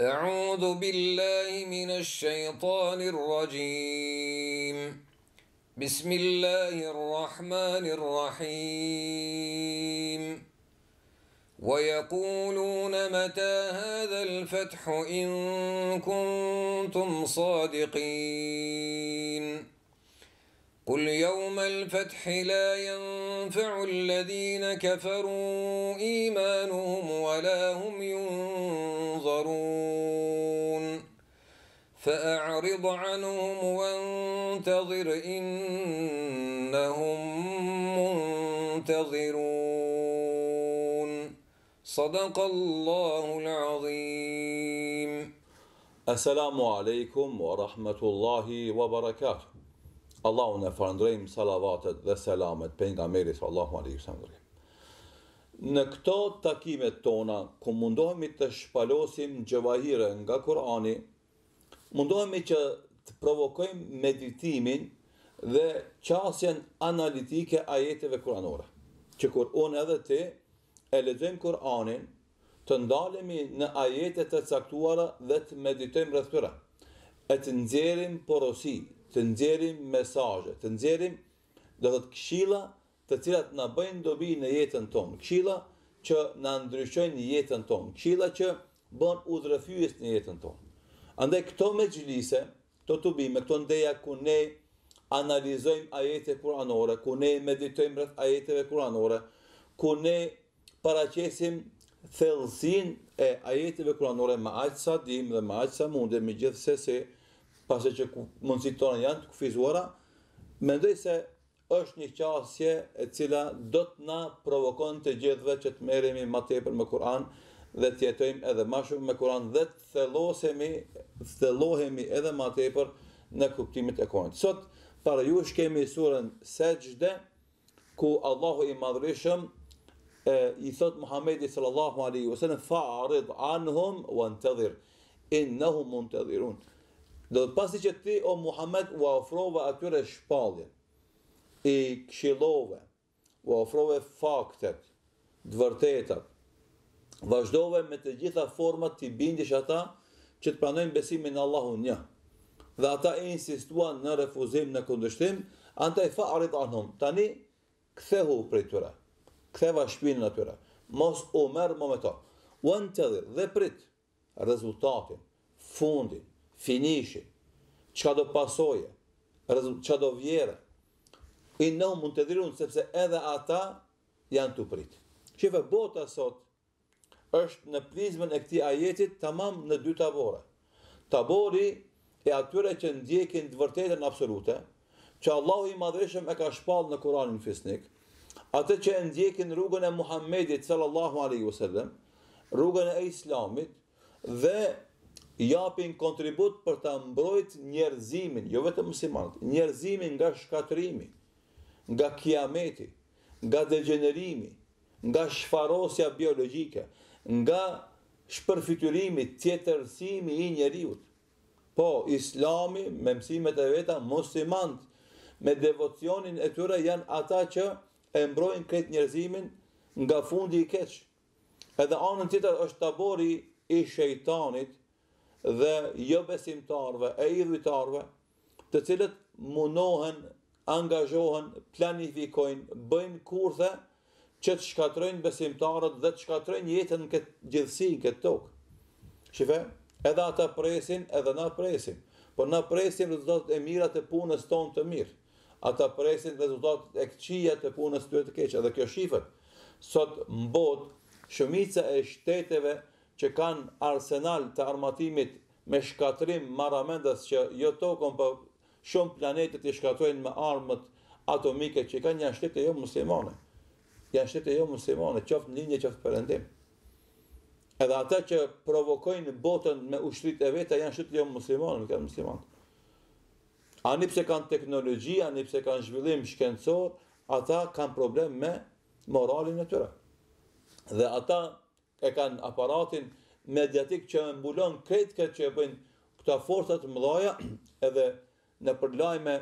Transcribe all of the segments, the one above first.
أعوذ بالله من الشيطان الرجيم بسم الله الرحمن الرحيم ويقولون متى هذا الفتح إن كنتم صادقين قل يوم الفتح لا ينفع الذين كفروا إيمانهم ولا هم ينظرون فأعرض عنهم وانتظر إنهم منتظرون صدق الله العظيم السلام عليكم ورحمة الله وبركاته الله نفرندريم صلوات dhe selamet pejgamberit sallallahu alaihi wasallam Në këto takimet tona, ku mundohemi të shpalosim gjëvahire nga Kurani, mundohemi që të provokojmë meditimin dhe qasjen analitike ajeteve kuranore. Që kur unë edhe ti e lexojmë Kur'anin, të ndalemi në ajete të caktuara dhe të meditojmë rreth tyre. E të nxjerrim porosi, të nxjerrim mesajë, të nxjerrim do të këshilla të cilat na bëjnë dobi në jetën tonë, këshilla që na ndryshojnë jetën tonë, këshilla që bën udhëfyes në jetën tonë. Ande këto me gjilise, këto të bime, këto ndeja ku ne analizojmë ajete kuranore, ku ne meditojmë rrët ajeteve kuranore, ku ne paracesim thellësin e ajeteve kuranore më aqë sa dim dhe më aqë sa mundi, me gjithë se se pasë që mundësit tonë janë të këfizuara, mendoj se është një qasje e cila do të na provokon të gjithve që të merimi ma tepër me Kur'an dhe të jetojmë edhe më shumë me Kur'an dhe të thellosemi, thellohemi edhe më tepër në kuptimin e Kur'anit. Sot para ju shkemi surën Sajdë ku Allahu i madhrishëm e, i thot Muhamedi sallallahu alaihi wasallam fa'rid anhum wantadhir innahum muntadhirun. Do të pasi që ti o Muhammed u ofrove atyre shpallje i këshillove, u ofrove faktet, të vërtetat, vazhdove me të gjitha format të i bindish ata që të pranojnë besimin në Allahun një. Dhe ata e insistua në refuzim në kundështim, anta i fa arit anëm, tani kthehu prej i tëra, këtheva shpinë në tëra, mos u merë më me u anë të dhirë dhe prit rezultatin, fundin, finishin, qka do pasoje, qka do vjere, i në mund të dhirun, sepse edhe ata janë të prit. Qive bota sotë, është në prizmen e këti ajetit të mamë në dy tabore. Tabori e atyre që ndjekin të vërtetën absolute, që Allahu i madhreshëm e ka shpalë në Koranin Fisnik, atë që ndjekin rrugën e Muhammedit sallallahu aleyhi wasallam, rrugën e Islamit, dhe japin kontribut për të mbrojt njerëzimin, jo vetë mësimant, njerëzimin nga shkatrimi, nga kiameti, nga degenerimi, nga shfarosja biologike, nga shpërfiturimi tjetërsimi i njeriut. Po, islami, me mësimet e veta, muslimant, me devocionin e tyre janë ata që e mbrojnë këtë njerëzimin nga fundi i keq. Edhe anën tjetër është tabori i shejtanit dhe jo besimtarve e idhujtarve të cilët munohen, angazhohen, planifikojnë, bëjnë kurthe, që të shkatrojnë besimtarët dhe të shkatrojnë jetën në këtë gjithësi, në këtë tokë. Shife, edhe ata presin, edhe na presin. Por na presin rezultatet e mira të punës tonë të mirë. Ata presin rezultatet e këqia të punës të të keqë. Edhe kjo shifët, sot mbot, shumica e shteteve që kanë arsenal të armatimit me shkatrim maramendës që jo tokën, për po shumë planetet i shkatrojnë me armët atomike që kanë një ashtete jo muslimane janë shtetë e jo muslimane, qoftë në linje, qoftë përëndim. Edhe ata që provokojnë në botën me ushtrit e veta, janë shtetë e jo muslimane, nuk janë muslimane. A një pëse kanë teknologi, a një pëse kanë zhvillim shkencor, ata kanë problem me moralin e tëra. Dhe ata e kanë aparatin mediatik që e mbulon kretë këtë që e bëjnë këta forësat mëdhaja, edhe në përlajme,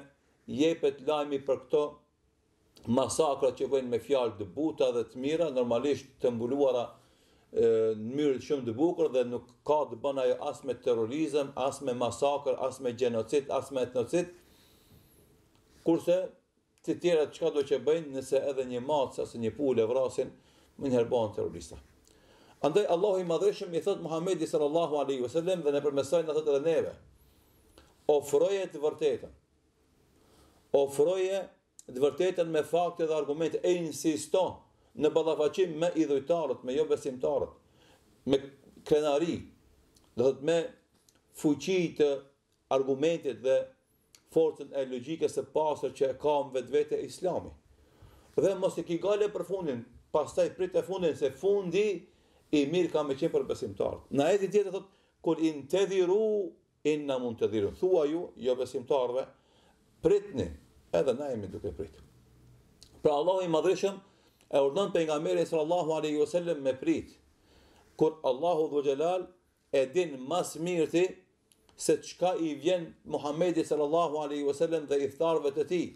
jepet lajmi për këto masakrat që bëjnë me fjalë të buta dhe të mira, normalisht të mbuluara në mënyrë shumë të bukur dhe nuk ka të bën jo as me terrorizëm, as me masakër, as me gjenocid, as me etnocid. Kurse të tjera çka do të bëjnë nëse edhe një matës, ose një pulë vrasin, më një bën terrorista. Andaj Allahu i madhëshëm i thot Muhammedi sallallahu alaihi wasallam dhe ne përmesaj na thot edhe neve. Ofroje të vërtetën. Ofroje të vërtetën me fakte dhe argumente e insiston në ballafaqim me idhujtarët, me jo besimtarët, me krenari, do të me fuqi të argumentit dhe forcën e logjikës së pastër që e ka në vetvete Islami. Dhe mos të ki gale për fundin, pastaj prit e fundin se fundi i mirë ka me qenë për besimtarët. Në i tjetë thotë, kur in të dhiru, in në mund të dhiru. Thua ju, jo besimtarëve, pritni, edhe na jemi duke prit. Pra Allahu i madhëshëm e urdhon pejgamberit sallallahu alaihi wasallam me prit. Kur Allahu dhu xhelal e din mas mirti se çka i vjen Muhamedit sallallahu alaihi wasallam dhe iftarëve të tij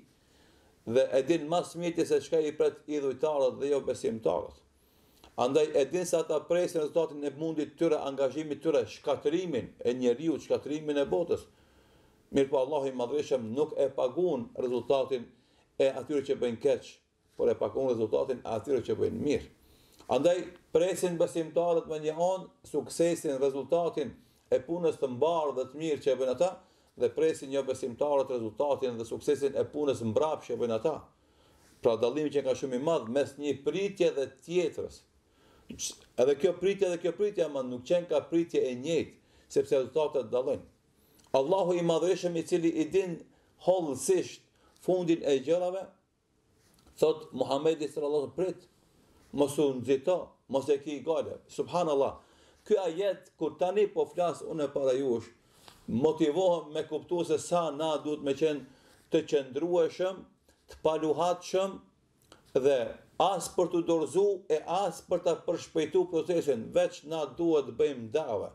dhe e din mas mirti se çka i pret i dhujtarët dhe jo besimtarët. Andaj e din se ata presin rezultatin e mundit të tyre, angazhimit të tyre, shkatrimin e njeriu, shkatrimin e botës. Mirë po Allah i nuk e pagun rezultatin e atyre që bëjnë keq, por e pagun rezultatin e atyre që bëjnë mirë. Andaj presin besimtarët me një anë suksesin, rezultatin e punës të mbarë dhe të mirë që e bëjnë ata, dhe presin një besimtarët rezultatin dhe suksesin e punës mbrapë që e bëjnë ata. Pra dalimi që ka shumë i madhë mes një pritje dhe tjetërës. Edhe kjo pritje dhe kjo pritje, ama nuk qenë ka pritje e njëtë, sepse rezultatet dalojnë. Allahu i madhëshëm i cili i din hollësisht fundin e gjërave, thot Muhammedi sër Allah të prit, mos u nëzito, mos e ki i gale. Subhanallah, kjo ajet, kur tani po flasë unë para jush, motivohëm me kuptu se sa na duhet me qenë të qëndrueshëm, të paluhatëshëm, dhe as për të dorëzu e as për të përshpejtu procesin, veç na duhet bëjmë davë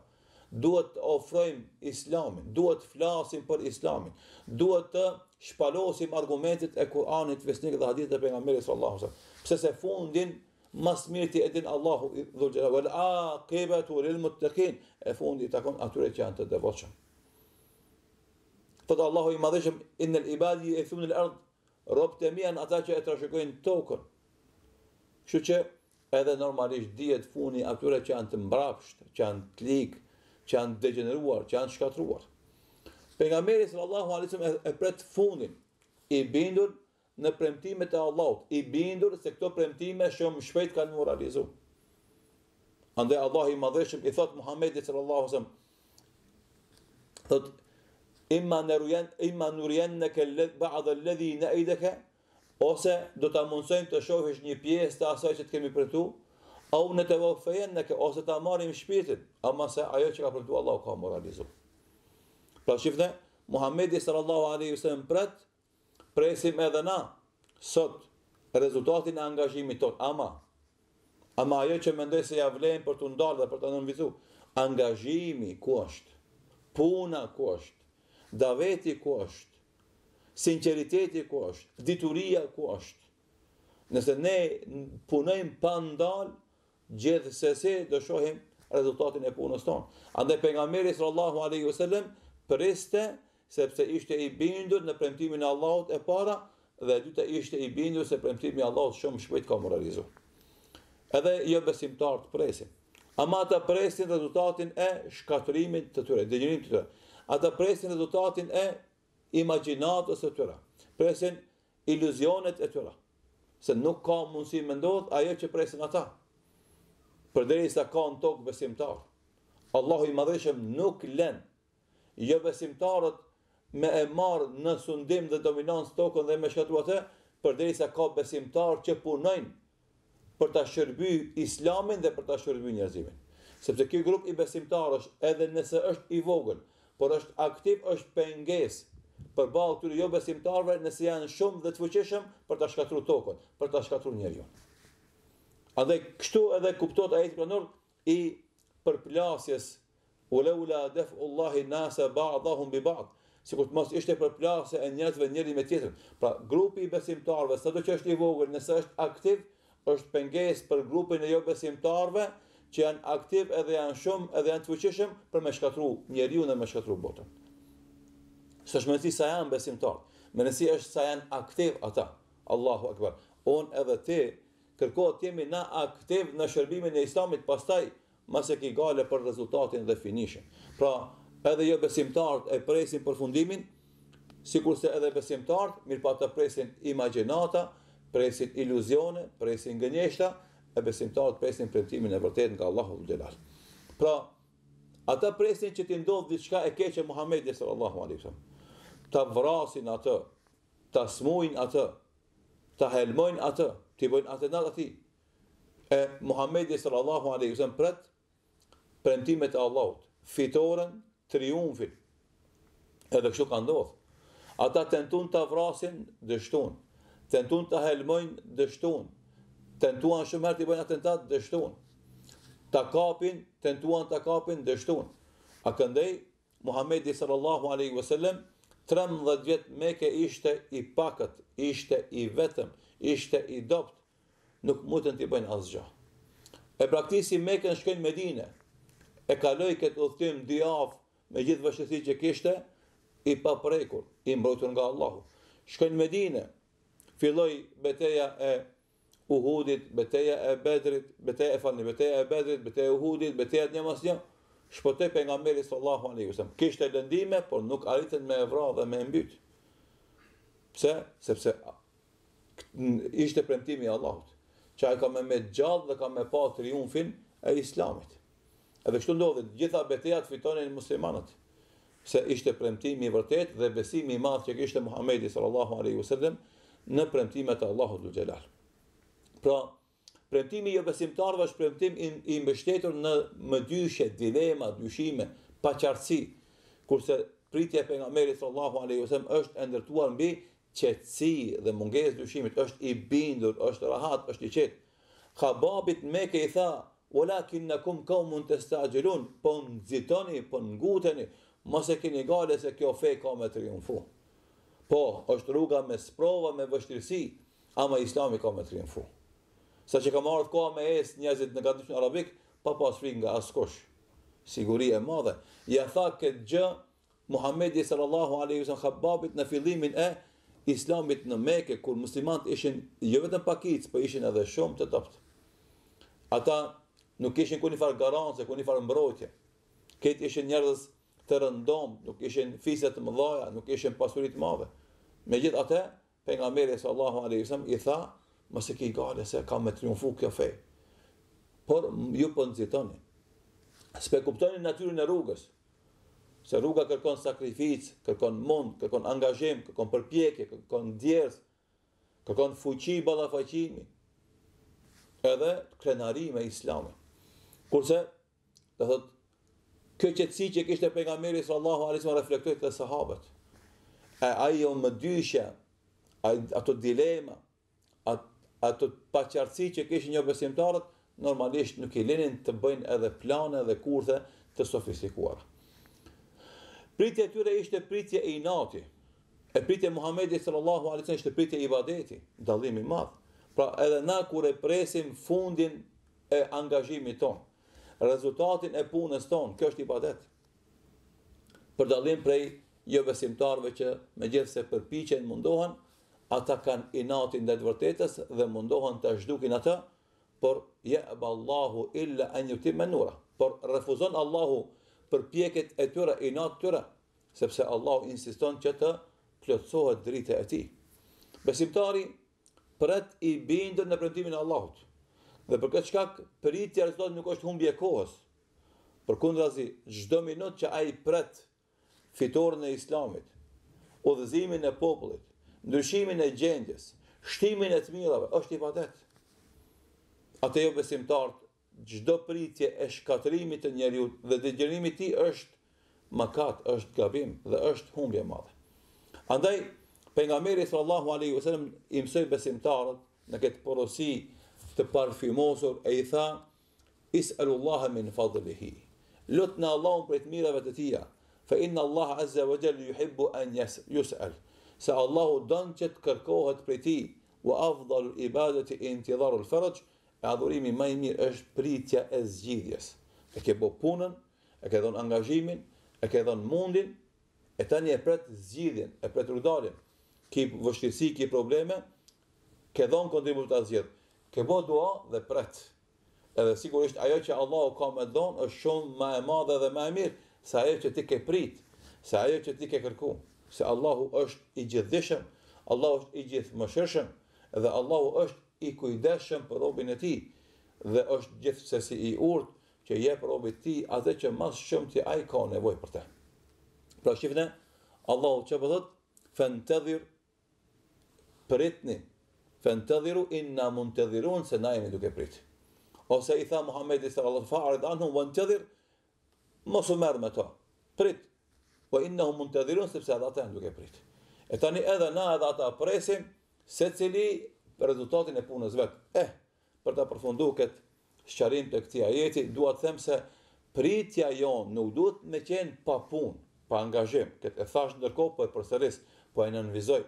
duhet të ofrojmë islamin, duhet të flasim për islamin, duhet të shpalosim argumentit e Kur'anit, vesnik dhe hadithet e pejgamberit sallallahu alajhi Pse se fundin mas mirti edin Allahu dhul vel aqibatu lil muttëkin e fundi të akon atyre që janë të devoqëm thotë Allahu i madhëshëm inë lë ibadhi e thunë në lërdë robë të mian ata që e trashëkojnë tokën kështu që edhe normalisht dhjet funi atyre që janë të mbrapsht që janë të që janë degeneruar, që janë shkatruar. Pejgamberi sallallahu alaihi wasallam e pret fundin i bindur në premtimet e Allahut, i bindur se këto premtime shumë shpejt kanë u realizuar. Ande Allahu i madhëshëm i thot Muhamedit sallallahu alaihi wasallam thot imma nuryan imma nuryan nak ba'd alladhi na'idaka ose do ta mundsojmë të shohësh një pjesë të asaj që të kemi për au në të vëfejen në ke, ose të amarim shpirtin, ama se ajo që ka përdu Allah ka moralizu. Pra shifne, Muhammedi sallallahu alaihi se më pret, presim edhe na, sot, rezultatin e angazhimi ton, ama, ama ajo që mendoj se ja vlejnë për të ndalë dhe për të nënvizu, angazhimi ku është, puna ku është, daveti ku është, sinceriteti ku është, dituria ku është, nëse ne punojmë pa ndalë, gjithë se se do shohim rezultatin e punës tonë. Andaj pejgamberi sallallahu alaihi wasallam preste sepse ishte i bindur në premtimin e Allahut e para dhe e dyta ishte i bindur se premtimi i Allahut shumë shpejt ka moralizu. Edhe jo besimtar të presin. Ama ata presin rezultatin e shkatrimit të tyre, dënimit të tyre. Ata presin rezultatin e imagjinatës së tyre. Presin iluzionet e tyre. Se nuk ka mundësi ndodhë ajo që presin ata përderi sa ka në tokë besimtarë. Allahu i madhëshëm nuk lënë, jo besimtarët me e marë në sundim dhe dominans tokën dhe me shëtu atë, përderi sa ka besimtarë që punojnë për të shërby islamin dhe për të shërby njerëzimin. Sepse kjo grup i besimtarë është edhe nëse është i vogën, por është aktiv, është pengesë, për balë të jo besimtarëve, nëse janë shumë dhe të fëqeshëm për të shkatru tokën, për të shkatru njerë A dhe kështu edhe kuptot ajeti pranor i përplasjes u le u la def u nase ba adhahum bi ba'd, si kur të mos ishte përplasje e njerëzve njëri me tjetër Pra, grupi i besimtarve, së do që është i vogër, nëse është aktiv, është penges për grupin e jo besimtarve, që janë aktiv edhe janë shumë edhe janë të fuqishëm për me shkatru njëri unë me shkatru botën. Së është mënësi sa janë besimtarë, mënësi është sa janë aktiv ata, Allahu Akbar, on edhe ti, kërkohet të jemi na aktiv në shërbimin e Islamit, pastaj mase ki gale për rezultatin dhe finishin. Pra, edhe jo besimtarët e presin përfundimin, sikurse edhe besimtarët, mirë pa të presin imaginata, presin iluzione, presin gënjeshta, e besimtarët presin premtimin e vërtet nga Allahu dhe lal. Pra, ata presin që ti ndodhë diçka e keqe Muhamedit sallallahu alaihi wasallam. Ta vrasin atë, ta smujnë atë, ta helmojnë atë, të i bojnë atë ati. E Muhammedi sallallahu alaihi wasallam pret premtimet e Allahut, fitoren, triumfin. Edhe kështu ka ndodhur. Ata tentuan ta vrasin, dështuan. Tentuan ta helmojnë, dështuan. Tentuan shumë herë të bëjnë atentat, dështuan. Ta kapin, tentuan ta kapin, dështuan. A këndej Muhammedi sallallahu alaihi wasallam 13 vjet meke ishte i pakët, ishte i vetëm, ishte i dopt, nuk mutën t'i bëjnë asgjë. E praktisi meke në Medinë. e kaloi këtë udhtim djaf me gjithë vështësi që kishte, i paprekur, i mbrojtur nga Allahu. në Medinë. filloi beteja e Uhudit, beteja e Bedrit, beteja e Fani, beteja e Bedrit, beteja e Uhudit, beteja e Njemasnjë, shpotej për nga meri sallahu aleyhi vësëm. Kishte lëndime, por nuk arritën me evra dhe me mbytë. Pse? Sepse ishte premtimi Allahut. Që a ka me me gjallë dhe ka me pa triumfin e islamit. Edhe kështu ndodhe, gjitha betejat fitonin muslimanët. Se ishte premtimi vërtet dhe besimi madhë që kishte Muhammedi sallallahu aleyhi vësëllem në premtimet e Allahut dhe gjelal. Pra, premtimi jo besimtarve është premtim i mbështetur në dyshe, dilema, dyshime, paqartësi, kurse pritje për nga meri sallahu alejusem është endërtuar mbi qetësi dhe munges dyshimit, është i bindur, është rahat, është i qetë. Khababit me ke i tha, ulakin në kumë ka mund të stagjelun, po në zitoni, po në nguteni, mëse kini gale se kjo fej ka me triumfu. Po, është rruga me sprova, me vështirësi, ama islami ka me triumfu sa që ka marrë të koha me esë njëzit në gatë arabik, pa pas frikë nga askosh. Siguri e madhe. Ja tha këtë gjë, Muhammedi sallallahu alaihi sallam Khababit në filimin e Islamit në Mekë kur muslimanët ishin jo vetëm pakic, po ishin edhe shumë të tëftë. Ata nuk kishin kurrë far garancë, kurrë far mbrojtje. Këtë ishin njerëz të rëndom, nuk ishin fisë të mëdha, nuk ishin pasuri të mëdha. Megjithatë, pejgamberi sallallahu alaihi sallam i tha, mos e ke gale se ka me triumfu kjo fe. Por ju po nxitoni. S'pe kuptoni natyrën e rrugës. Se rruga kërkon sakrificë, kërkon mund, kërkon angazhim, kërkon përpjekje, kërkon djerës, kërkon fuqi, balafajqimi, edhe krenari me islamin. Kurse, do thot, kjo qëtësi që kështë e pengamiri së Allahu, alis më reflektoj të sahabët. E ajo më dyshe, ato dilema, ato ato paqartësi që kishin jo besimtarët, normalisht nuk i lenin të bëjnë edhe plane dhe kurthe të sofistikuara. Pritja e tyre ishte pritja e inati, e pritja e Muhamedi sallallahu alaihi wasallam ishte pritja e ibadeti, dallimi i madh. Pra edhe na kur e presim fundin e angazhimit ton, rezultatin e punës ton, kjo është ibadet. Për dallim prej jo besimtarëve që megjithse përpiqen mundohen, ata kanë inatin dhe të vërtetës dhe mundohen të shdukin atë, por je e ballahu illa e njëti menura, por refuzon Allahu për pjeket e tyre, inat tyre, sepse Allahu insiston që të plëtsohet drite e ti. Besimtari, përret i bindën në përëntimin Allahut, dhe për këtë shkak, për i tja rezultat nuk është humbje kohës, për kundra zi, gjdo minut që a i përret fitorën e islamit, odhëzimin e popullit, ndryshimin e gjendjes, shtimin e të mirave, është i padet. Ate jo besimtar, gjdo pritje e shkatrimit të njeriu dhe dhe gjërimi ti është makat, është gabim dhe është humbje madhe. Andaj, për nga meri sallallahu alaihi wasallam imsoj besimtarët në këtë porosi të parfymosur e i tha, is alullahë min fadlihi, lutë në Allahun për të mirave të tia, fa inna Allah azza wa jall yuhibbu an yas'al se Allahu dënë që të kërkohet për ti, u afdhalu i badet i lë fërëq, e adhurimi i mirë është pritja e zgjidhjes. E ke bo punën, e ke dhonë angazhimin, e ke dhonë mundin, e tani e pret zgjidhjen, e pret rudarjen, ki vështirësi, ki probleme, ke dhonë kontribut të zgjidhë. Ke bo dua dhe pret. Edhe sigurisht ajo që Allahu ka me dhonë është shumë ma e madhe dhe ma e mirë, sa ajo që ti ke pritë, sa ajo që ti ke kërku se Allahu është i gjithdishëm, Allahu është i gjithë dhe Allahu është i kujdeshëm për robin e ti, dhe është gjithsesi i urtë që je për robin ti, atë që mas shumë ti a i ka nevoj për ta. Pra shihni, Allahu që thot? fën të dhirë, pritni, fën të dhiru, inna mund të dhirun, se na jemi duke prit. Ose i tha Muhammedi i sërë Allah, fa arid anhum, vën të dhirë, mos u merë me to, prit, po inna hum muntadhirun sepse ata janë duke prit. E tani edhe na edhe ata presin se cili rezultatin e punës vet. E, eh, për ta përfunduar kët shqarim të këtij ajeti, dua të them se pritja jon nuk duhet me qenë pa punë, pa angazhim. Kët e thash ndërkohë po e përsëris, po e nënvizoj.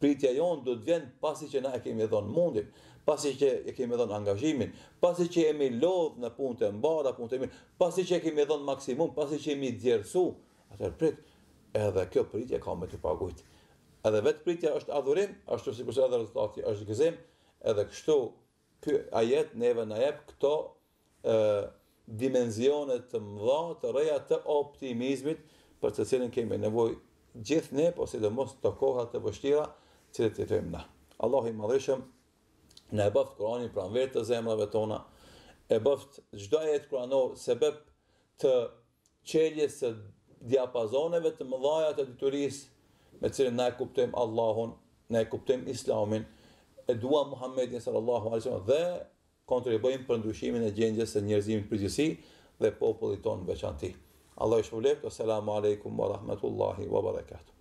Pritja jon do të vjen pasi që na e kemi dhënë mundin, pasi që e kemi dhënë angazhimin, pasi që jemi lodh në punë të mbarë, punë të mirë, pasi që e kemi dhënë maksimum, pasi që jemi djersu, atëherë prit, edhe kjo pritje ka me të pagujt. Edhe vetë pritja është adhurim, ashtu si kurse edhe rezultati është gëzim, edhe kështu ky ajet neve na jep këto ë dimensione të mëdha të reja të optimizmit për të cilën kemi nevojë gjithë ne, po sidomos të kohat të vështira që të jetojmë na. Allahu i madhëshëm na e bëft Kurani vetë të zemrave tona, e bëft çdo ajet kuranor sebeb të qeljes diapazoneve të mëdhaja të dituris me cilën na e kuptojm Allahun, ne e kuptojm Islamin, e dua Muhammedin sallallahu alaihi wasallam dhe kontribuojm për ndryshimin e gjendjes së njerëzimit në përgjithësi dhe popullit tonë veçantë. Allahu shpëlbeft. selamu alaykum wa rahmatullahi wa barakatuh.